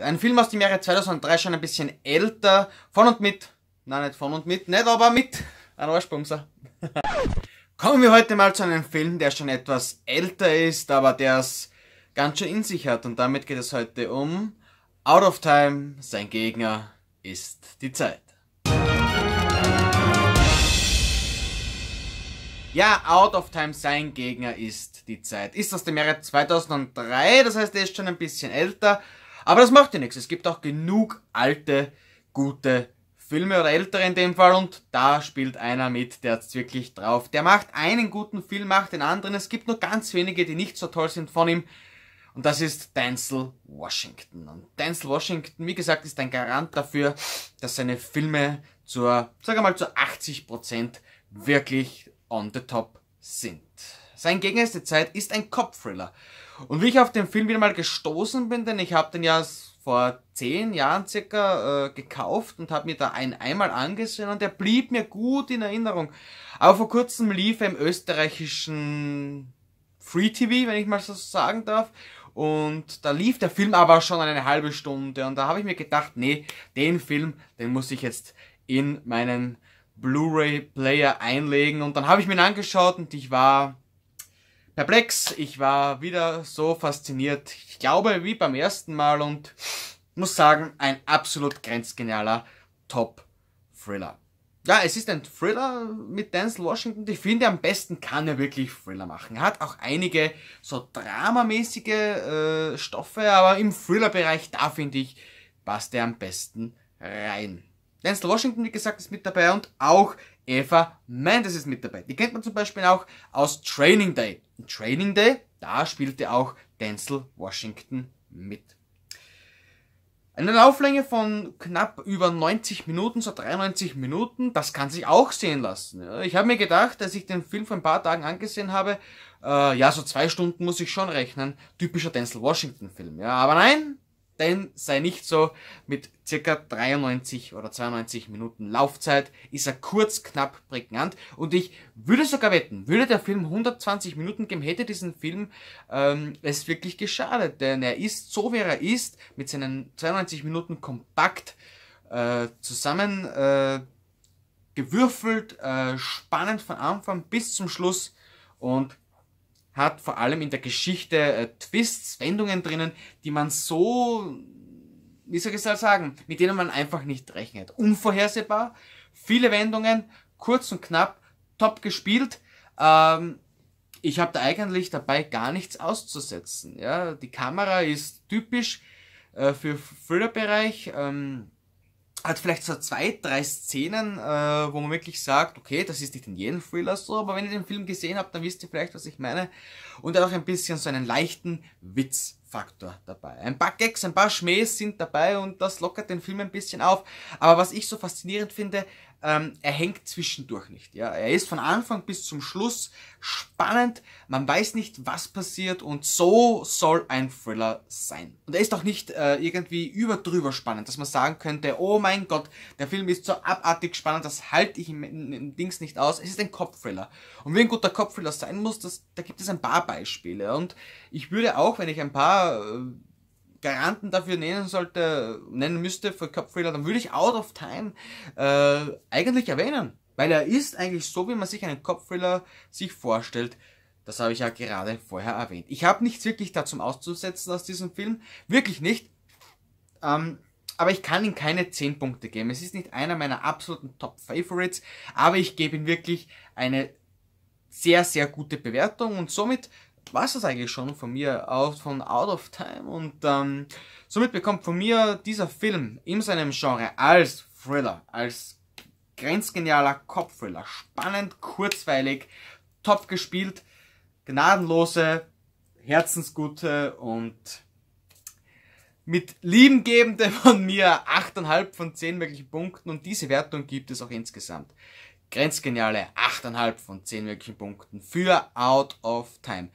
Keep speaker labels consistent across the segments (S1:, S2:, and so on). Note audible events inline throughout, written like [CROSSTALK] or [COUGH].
S1: Ein Film aus dem Jahre 2003, schon ein bisschen älter. Von und mit. Nein, nicht von und mit, nicht, aber mit. Ein Arschbumser. [LAUGHS] Kommen wir heute mal zu einem Film, der schon etwas älter ist, aber der es ganz schön in sich hat. Und damit geht es heute um Out of Time, sein Gegner ist die Zeit. Ja, Out of Time, sein Gegner ist die Zeit. Ist aus dem Jahre 2003, das heißt, er ist schon ein bisschen älter. Aber das macht ja nichts. Es gibt auch genug alte, gute Filme oder ältere in dem Fall und da spielt einer mit, der jetzt wirklich drauf. Der macht einen guten Film, macht den anderen. Es gibt nur ganz wenige, die nicht so toll sind von ihm. Und das ist Denzel Washington. Und Denzel Washington, wie gesagt, ist ein Garant dafür, dass seine Filme zur, sag mal, zu 80% wirklich on the top sind. Sein Gegner ist die Zeit ist ein Cop-Thriller. Und wie ich auf den Film wieder mal gestoßen bin, denn ich habe den ja vor zehn Jahren circa äh, gekauft und habe mir da einen einmal angesehen und der blieb mir gut in Erinnerung. Aber vor kurzem lief er im österreichischen Free TV, wenn ich mal so sagen darf. Und da lief der Film aber schon eine halbe Stunde und da habe ich mir gedacht, nee, den Film, den muss ich jetzt in meinen Blu-ray Player einlegen und dann habe ich mir ihn angeschaut und ich war perplex. Ich war wieder so fasziniert. Ich glaube, wie beim ersten Mal und muss sagen, ein absolut grenzgenialer Top-Thriller. Ja, es ist ein Thriller mit Denzel Washington. Ich finde, am besten kann er wirklich Thriller machen. Er hat auch einige so dramamäßige äh, Stoffe, aber im Thriller-Bereich, da finde ich, passt er am besten rein. Denzel Washington, wie gesagt, ist mit dabei und auch Eva Mendes ist mit dabei. Die kennt man zum Beispiel auch aus Training Day. In Training Day, da spielte auch Denzel Washington mit. Eine Lauflänge von knapp über 90 Minuten, so 93 Minuten, das kann sich auch sehen lassen. Ich habe mir gedacht, als ich den Film vor ein paar Tagen angesehen habe, äh, ja, so zwei Stunden muss ich schon rechnen, typischer Denzel Washington Film. Ja, aber nein, denn sei nicht so, mit circa 93 oder 92 Minuten Laufzeit ist er kurz, knapp, prägnant und ich würde sogar wetten, würde der Film 120 Minuten geben, hätte diesen Film ähm, es wirklich geschadet, denn er ist so, wie er ist, mit seinen 92 Minuten kompakt äh, zusammen äh, gewürfelt, äh, spannend von Anfang bis zum Schluss und hat vor allem in der Geschichte äh, Twists, Wendungen drinnen, die man so, wie soll ich es sagen, mit denen man einfach nicht rechnet. Unvorhersehbar, viele Wendungen, kurz und knapp, top gespielt. Ähm, ich habe da eigentlich dabei gar nichts auszusetzen. Ja? Die Kamera ist typisch äh, für thriller Ähm, hat vielleicht so zwei, drei Szenen, äh, wo man wirklich sagt, okay, das ist nicht in jedem Thriller so, aber wenn ihr den Film gesehen habt, dann wisst ihr vielleicht, was ich meine. Und er hat auch ein bisschen so einen leichten Witz. Faktor dabei. Ein paar Gags, ein paar Schmähs sind dabei und das lockert den Film ein bisschen auf. Aber was ich so faszinierend finde, ähm, er hängt zwischendurch nicht. Ja? Er ist von Anfang bis zum Schluss spannend, man weiß nicht, was passiert und so soll ein Thriller sein. Und er ist auch nicht äh, irgendwie überdrüber spannend, dass man sagen könnte, oh mein Gott, der Film ist so abartig spannend, das halte ich im, im, im Dings nicht aus. Es ist ein Kopfthriller. Und wie ein guter Kopfthriller sein muss, das, da gibt es ein paar Beispiele. Und ich würde auch, wenn ich ein paar äh, Garanten dafür nennen sollte, nennen müsste für Cup Thriller, dann würde ich Out of Time äh, eigentlich erwähnen. Weil er ist eigentlich so, wie man sich einen Cop Thriller sich vorstellt. Das habe ich ja gerade vorher erwähnt. Ich habe nichts wirklich dazu Auszusetzen aus diesem Film. Wirklich nicht. Ähm, aber ich kann ihm keine 10 Punkte geben. Es ist nicht einer meiner absoluten Top-Favorites, aber ich gebe ihm wirklich eine sehr, sehr gute Bewertung und somit war es eigentlich schon von mir, auch von Out of Time. Und ähm, somit bekommt von mir dieser Film in seinem Genre als Thriller, als grenzgenialer Kopfthriller, spannend, kurzweilig, top gespielt, gnadenlose, herzensgute und mit liebengebende von mir 8,5 von 10 möglichen Punkten und diese Wertung gibt es auch insgesamt grenzgeniale 8,5 von 10 möglichen Punkten für Out of Time.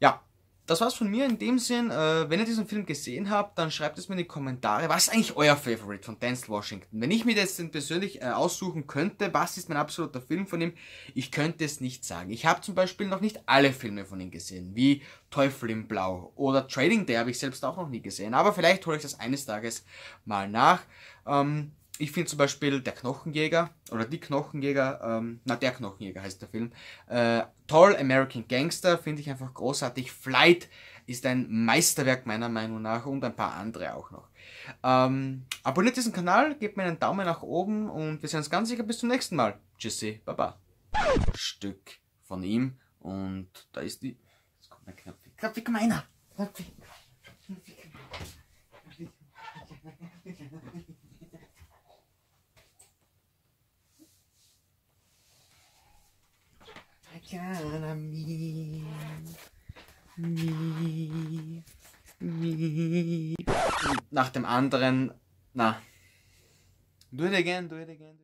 S1: Ja, das war's von mir in dem Sinn. Äh, wenn ihr diesen Film gesehen habt, dann schreibt es mir in die Kommentare. Was ist eigentlich euer Favorite von Denzel Washington? Wenn ich mir jetzt den persönlich äh, aussuchen könnte, was ist mein absoluter Film von ihm? Ich könnte es nicht sagen. Ich habe zum Beispiel noch nicht alle Filme von ihm gesehen, wie Teufel im Blau oder Trading Day habe ich selbst auch noch nie gesehen. Aber vielleicht hole ich das eines Tages mal nach. Ähm, ich finde zum Beispiel Der Knochenjäger oder Die Knochenjäger, ähm, na der Knochenjäger heißt der Film, äh, Tall American Gangster finde ich einfach großartig. Flight ist ein Meisterwerk meiner Meinung nach und ein paar andere auch noch. Ähm, abonniert diesen Kanal, gebt mir einen Daumen nach oben und wir sehen uns ganz sicher bis zum nächsten Mal. Tschüssi, Baba. Stück von ihm und da ist die. Jetzt kommt ein Knopf. Knöpfchen meiner. Knöpfchen. Jana, mi, mi, mi. Nach dem anderen, na. Do it again, do it again.